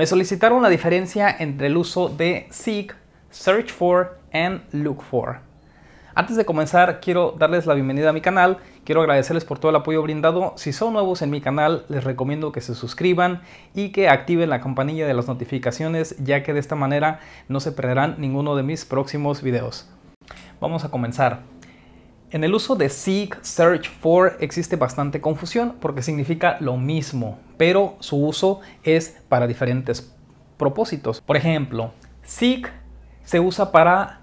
Me solicitaron la diferencia entre el uso de seek, search for and look for. Antes de comenzar, quiero darles la bienvenida a mi canal. Quiero agradecerles por todo el apoyo brindado. Si son nuevos en mi canal, les recomiendo que se suscriban y que activen la campanilla de las notificaciones, ya que de esta manera no se perderán ninguno de mis próximos videos. Vamos a comenzar. En el uso de seek, search for existe bastante confusión porque significa lo mismo, pero su uso es para diferentes propósitos. Por ejemplo, seek se usa para,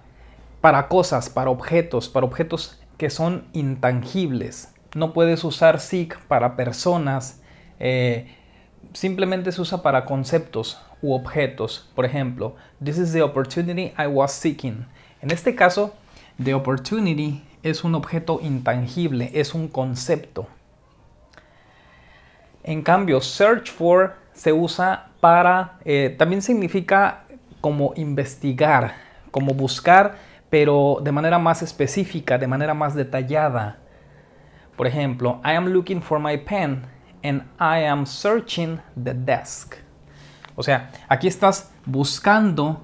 para cosas, para objetos, para objetos que son intangibles. No puedes usar seek para personas, eh, simplemente se usa para conceptos u objetos. Por ejemplo, this is the opportunity I was seeking. En este caso, the opportunity es un objeto intangible, es un concepto. En cambio, search for se usa para, eh, también significa como investigar, como buscar, pero de manera más específica, de manera más detallada. Por ejemplo, I am looking for my pen and I am searching the desk. O sea, aquí estás buscando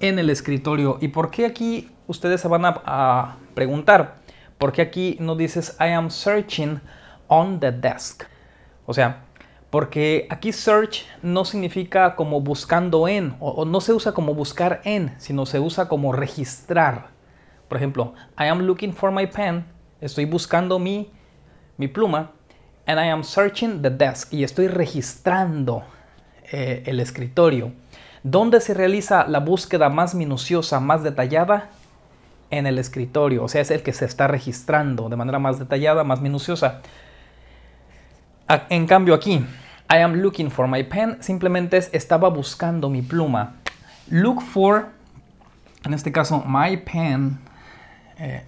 en el escritorio. ¿Y por qué aquí ustedes se van a, preguntar, ¿por qué aquí no dices I am searching on the desk? O sea, porque aquí search no significa como buscando en, o, no se usa como buscar en, sino se usa como registrar. Por ejemplo, I am looking for my pen, estoy buscando mi, mi pluma, and I am searching the desk, y estoy registrando eh, el escritorio. ¿Dónde se realiza la búsqueda más minuciosa, más detallada? en el escritorio, o sea, es el que se está registrando de manera más detallada, más minuciosa. En cambio aquí, I am looking for my pen, simplemente es estaba buscando mi pluma. Look for, en este caso, my pen. Eh,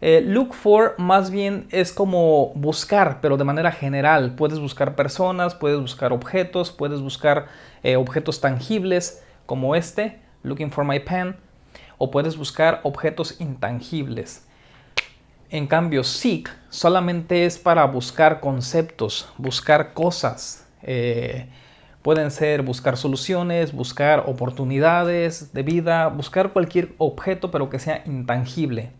eh, look for más bien es como buscar, pero de manera general. Puedes buscar personas, puedes buscar objetos, puedes buscar eh, objetos tangibles como este, looking for my pen o puedes buscar objetos intangibles. En cambio, seek solamente es para buscar conceptos, buscar cosas. Eh, pueden ser buscar soluciones, buscar oportunidades de vida, buscar cualquier objeto pero que sea intangible.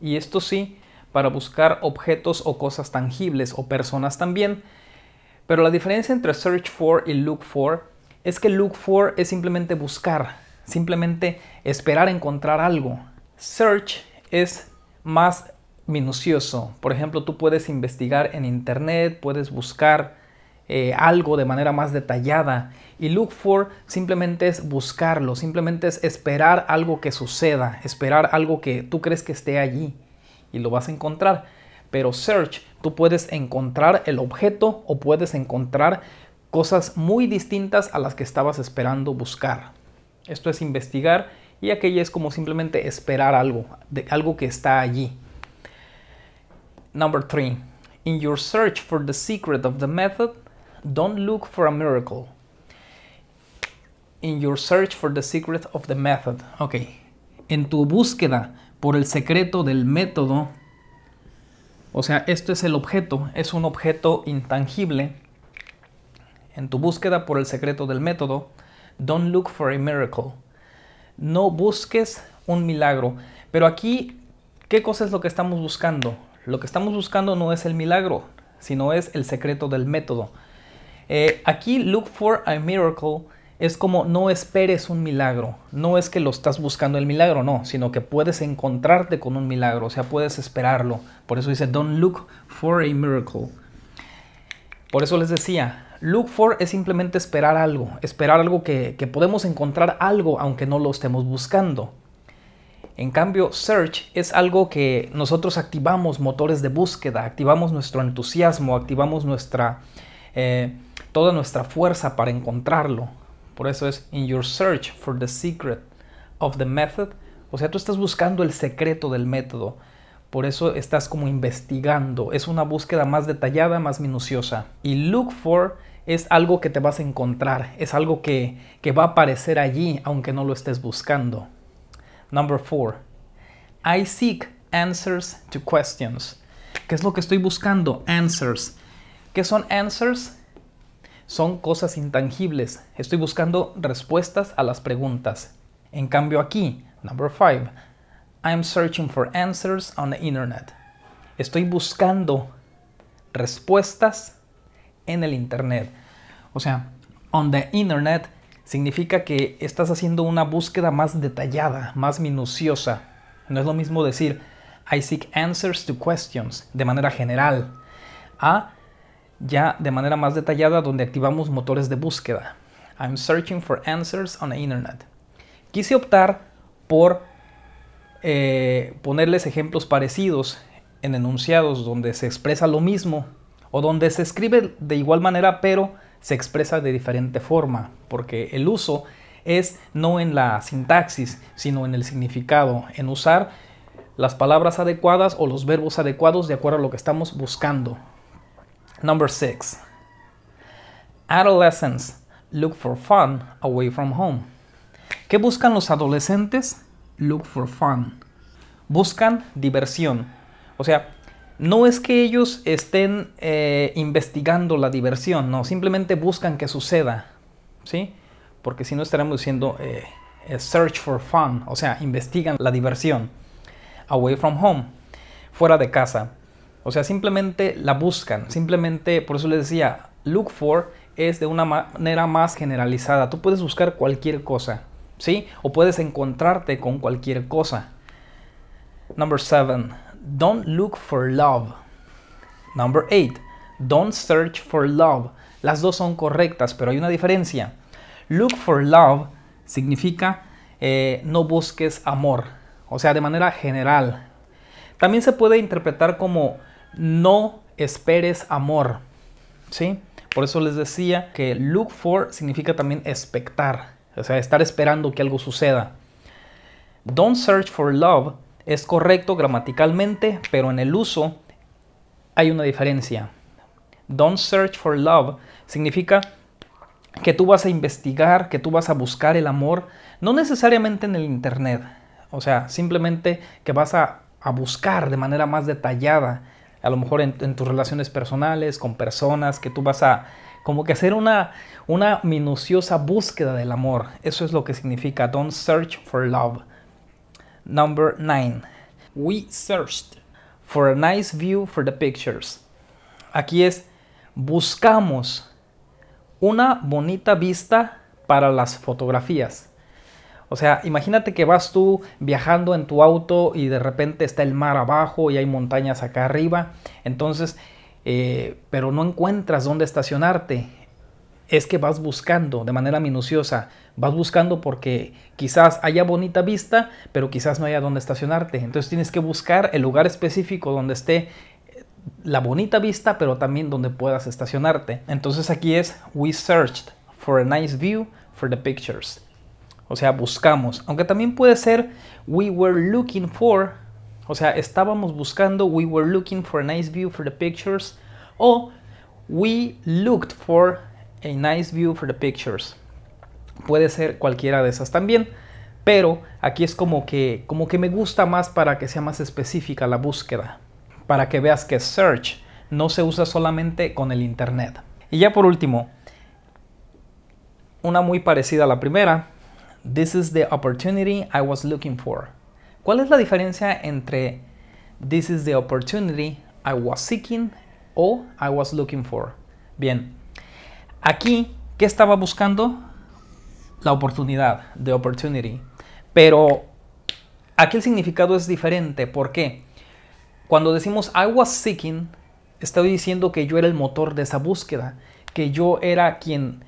Y esto sí, para buscar objetos o cosas tangibles o personas también. Pero la diferencia entre search for y look for es que look for es simplemente buscar, simplemente esperar encontrar algo. Search es más minucioso. Por ejemplo, tú puedes investigar en Internet, puedes buscar eh, algo de manera más detallada. Y look for simplemente es buscarlo, simplemente es esperar algo que suceda, esperar algo que tú crees que esté allí y lo vas a encontrar. Pero search, tú puedes encontrar el objeto o puedes encontrar cosas muy distintas a las que estabas esperando buscar. Esto es investigar y aquella es como simplemente esperar algo, de algo que está allí. Number three, in your search for the secret of the method, don't look for a miracle. In your search for the secret of the method. Ok. En tu búsqueda por el secreto del método. O sea, esto es el objeto, es un objeto intangible. En tu búsqueda por el secreto del método, Don't look for a miracle. No busques un milagro. Pero aquí, ¿qué cosa es lo que estamos buscando? Lo que estamos buscando no es el milagro, sino es el secreto del método. Eh, aquí, look for a miracle es como no esperes un milagro. No es que lo estás buscando el milagro, no, sino que puedes encontrarte con un milagro, o sea, puedes esperarlo. Por eso dice, don't look for a miracle. Por eso les decía, Look for es simplemente esperar algo, esperar algo que, podemos encontrar algo aunque no lo estemos buscando. En cambio, search es algo que nosotros activamos motores de búsqueda, activamos nuestro entusiasmo, activamos nuestra, eh, toda nuestra fuerza para encontrarlo. Por eso es in your search for the secret of the method. O sea, tú estás buscando el secreto del método. Por eso estás como investigando. Es una búsqueda más detallada, más minuciosa. Y look for es algo que te vas a encontrar, es algo que, que va a aparecer allí aunque no lo estés buscando. Number four, I seek answers to questions. ¿Qué es lo que estoy buscando? Answers. ¿Qué son answers? Son cosas intangibles. Estoy buscando respuestas a las preguntas. En cambio aquí, number five, I'm searching for answers on the internet. Estoy buscando respuestas en el Internet. O sea, on the Internet significa que estás haciendo una búsqueda más detallada, más minuciosa. No es lo mismo decir I seek answers to questions de manera general a ya de manera más detallada donde activamos motores de búsqueda. I'm searching for answers on the internet. Quise optar por eh, ponerles ejemplos parecidos en enunciados donde se expresa lo mismo, o donde se escribe de igual manera pero se expresa de diferente forma, porque el uso es no en la sintaxis, sino en el significado, en usar las palabras adecuadas o los verbos adecuados de acuerdo a lo que estamos buscando. Number 6. Adolescents look for fun away from home. ¿Qué buscan los adolescentes? Look for fun. Buscan diversión. O sea, no es que ellos estén eh, investigando la diversión, no, simplemente buscan que suceda, ¿sí? Porque si no estaremos diciendo eh, eh, search for fun, o sea, investigan la diversión, away from home, fuera de casa. O sea, simplemente la buscan, simplemente, por eso les decía, look for es de una manera más generalizada. Tú puedes buscar cualquier cosa, ¿sí? O puedes encontrarte con cualquier cosa. Number seven. Don't look for love. Number 8. Don't search for love. Las dos son correctas, pero hay una diferencia. Look for love significa eh, no busques amor, o sea, de manera general. También se puede interpretar como no esperes amor, ¿sí? Por eso les decía que look for significa también expectar, o sea, estar esperando que algo suceda. Don't search for love es correcto gramaticalmente, pero en el uso hay una diferencia. Don't search for love significa que tú vas a investigar, que tú vas a buscar el amor, no necesariamente en el Internet, o sea, simplemente que vas a, buscar de manera más detallada, a lo mejor en, tus relaciones personales, con personas, que tú vas a como que hacer una, una minuciosa búsqueda del amor. Eso es lo que significa don't search for love. Number 9. We searched for a nice view for the pictures. Aquí es, buscamos una bonita vista para las fotografías. O sea, imagínate que vas tú viajando en tu auto y de repente está el mar abajo y hay montañas acá arriba. Entonces, eh, pero no encuentras dónde estacionarte es que vas buscando de manera minuciosa, vas buscando porque quizás haya bonita vista, pero quizás no haya donde estacionarte. Entonces tienes que buscar el lugar específico donde esté eh, la bonita vista, pero también donde puedas estacionarte. Entonces aquí es we searched for a nice view for the pictures. O sea, buscamos. Aunque también puede ser we were looking for, o sea, estábamos buscando, we were looking for a nice view for the pictures, o we looked for a nice view for the pictures. Puede ser cualquiera de esas también, pero aquí es como que, como que me gusta más para que sea más específica la búsqueda, para que veas que search no se usa solamente con el internet. Y ya por último, una muy parecida a la primera, this is the opportunity I was looking for. ¿Cuál es la diferencia entre this is the opportunity I was seeking o I was looking for? Bien, Aquí, ¿qué estaba buscando? La oportunidad, the opportunity. Pero aquí el significado es diferente. ¿Por qué? Cuando decimos I was seeking, estoy diciendo que yo era el motor de esa búsqueda, que yo era quien,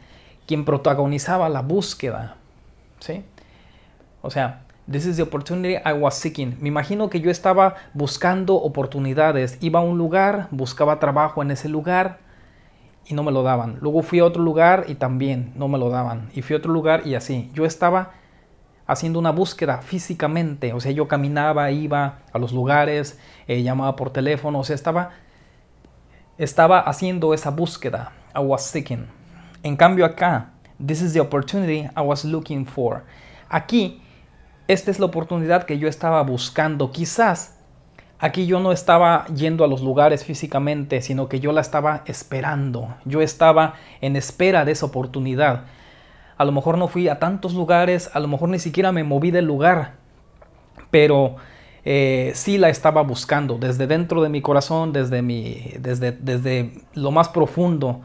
quien protagonizaba la búsqueda. ¿Sí? O sea, This is the opportunity I was seeking. Me imagino que yo estaba buscando oportunidades. Iba a un lugar, buscaba trabajo en ese lugar, y no me lo daban. Luego fui a otro lugar y también no me lo daban. Y fui a otro lugar y así. Yo estaba haciendo una búsqueda físicamente. O sea, yo caminaba, iba a los lugares, eh, llamaba por teléfono. O sea, estaba, estaba haciendo esa búsqueda. I was seeking. En cambio acá, this is the opportunity I was looking for. Aquí, esta es la oportunidad que yo estaba buscando. Quizás Aquí yo no estaba yendo a los lugares físicamente, sino que yo la estaba esperando. Yo estaba en espera de esa oportunidad. A lo mejor no fui a tantos lugares, a lo mejor ni siquiera me moví del lugar, pero eh, sí la estaba buscando desde dentro de mi corazón, desde, mi, desde, desde lo más profundo.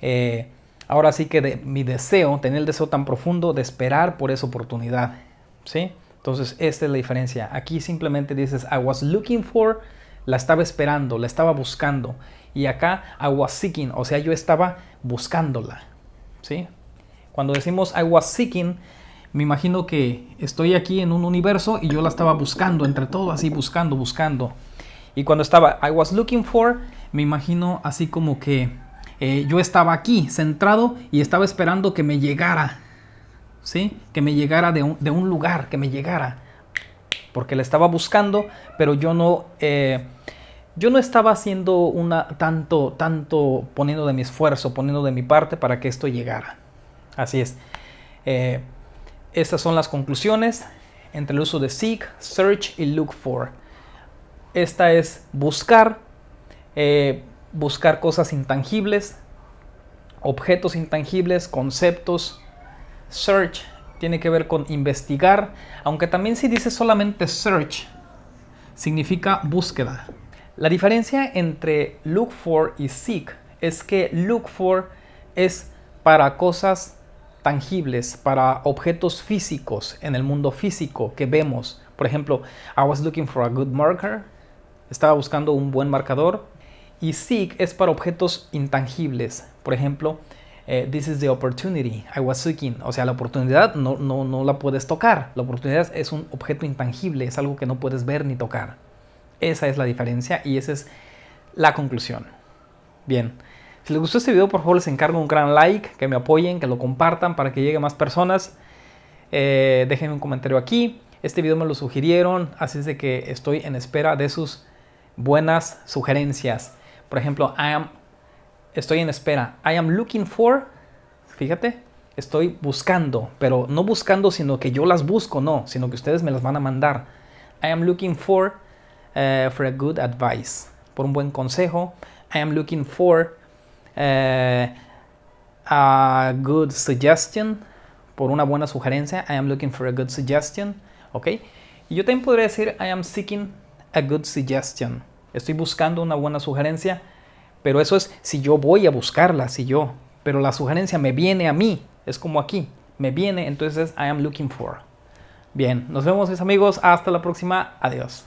Eh, ahora sí que mi deseo, tener el deseo tan profundo de esperar por esa oportunidad. ¿Sí? Entonces, esta es la diferencia. Aquí simplemente dices, I was looking for, la estaba esperando, la estaba buscando. Y acá, I was seeking, o sea, yo estaba buscándola. ¿Sí? Cuando decimos I was seeking, me imagino que estoy aquí en un universo y yo la estaba buscando, entre todo así, buscando, buscando. Y cuando estaba I was looking for, me imagino así como que eh, yo estaba aquí, centrado y estaba esperando que me llegara que me llegara de un, lugar, que me llegara. Porque la estaba buscando, pero yo no... Eh, yo no estaba haciendo una tanto, tanto poniendo de mi esfuerzo, poniendo de mi parte para que esto llegara. Así es. Eh, estas son las conclusiones entre el uso de seek, search y look for. Esta es buscar, eh, buscar cosas intangibles, objetos intangibles, conceptos, search tiene que ver con investigar, aunque también si dice solamente search, significa búsqueda. La diferencia entre look for y seek es que look for es para cosas tangibles, para objetos físicos en el mundo físico que vemos. Por ejemplo, I was looking for a good marker. Estaba buscando un buen marcador. Y seek es para objetos intangibles. Por ejemplo, eh, this is the opportunity I was seeking. O sea, la oportunidad no, no, no la puedes tocar. La oportunidad es un objeto intangible, es algo que no puedes ver ni tocar. Esa es la diferencia y esa es la conclusión. Bien. Si les gustó este video, por favor les encargo un gran like, que me apoyen, que lo compartan para que llegue más personas. Eh, déjenme un comentario aquí. Este video me lo sugirieron, así es de que estoy en espera de sus buenas sugerencias. Por ejemplo, I am estoy en espera. I am looking for, fíjate, estoy buscando, pero no buscando sino que yo las busco, no, sino que ustedes me las van a mandar. I am looking for, eh, for a good advice, por un buen consejo. I am looking for eh, a good suggestion, por una buena sugerencia. I am looking for a good suggestion, ¿ok? Y yo también podría decir I am seeking a good suggestion. Estoy buscando una buena sugerencia. Pero eso es si yo voy a buscarla, si yo. Pero la sugerencia me viene a mí. Es como aquí. Me viene, entonces I am looking for. Bien, nos vemos mis amigos. Hasta la próxima. Adiós.